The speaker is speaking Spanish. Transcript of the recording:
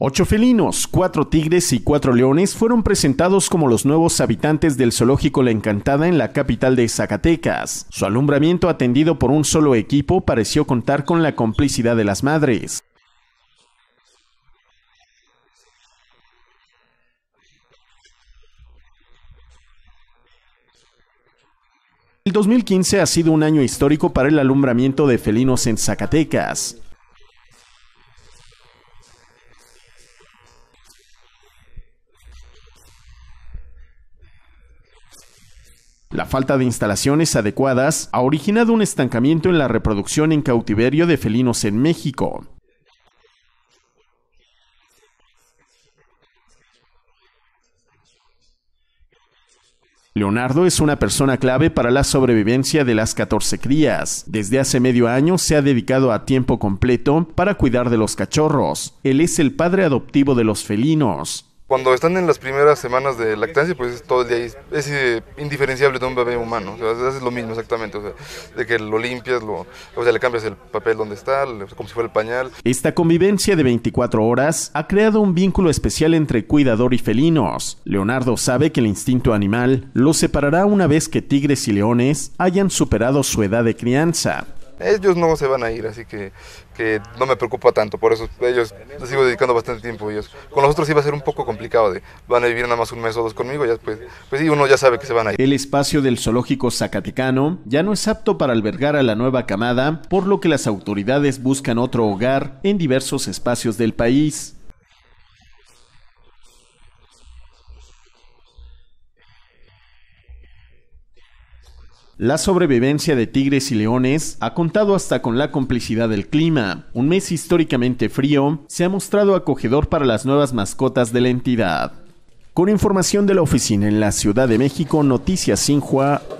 Ocho felinos, cuatro tigres y cuatro leones fueron presentados como los nuevos habitantes del zoológico La Encantada en la capital de Zacatecas. Su alumbramiento atendido por un solo equipo pareció contar con la complicidad de las madres. El 2015 ha sido un año histórico para el alumbramiento de felinos en Zacatecas. La falta de instalaciones adecuadas ha originado un estancamiento en la reproducción en cautiverio de felinos en México. Leonardo es una persona clave para la sobrevivencia de las 14 crías. Desde hace medio año se ha dedicado a tiempo completo para cuidar de los cachorros. Él es el padre adoptivo de los felinos cuando están en las primeras semanas de lactancia, pues todo el día es, eh, indiferenciable de un bebé humano. O haces lo mismo exactamente. de que lo limpias, le cambias el papel donde está, como si fuera el pañal. Esta convivencia de 24 horas ha creado un vínculo especial entre cuidador y felinos. Leonardo sabe que el instinto animal lo separará una vez que tigres y leones hayan superado su edad de crianza ellos no se van a ir, así que, no me preocupa tanto. Por eso ellos sigo dedicando bastante tiempo. Ellos. Con los otros iba a ser un poco complicado van a vivir nada más un mes o dos conmigo, ya pues, pues uno ya sabe que se van a ir. El espacio del zoológico Zacatecano ya no es apto para albergar a la nueva camada, por lo que las autoridades buscan otro hogar en diversos espacios del país. La sobrevivencia de tigres y leones ha contado hasta con la complicidad del clima. Un mes históricamente frío se ha mostrado acogedor para las nuevas mascotas de la entidad. Con información de la oficina en la Ciudad de México, Noticias Sinjua,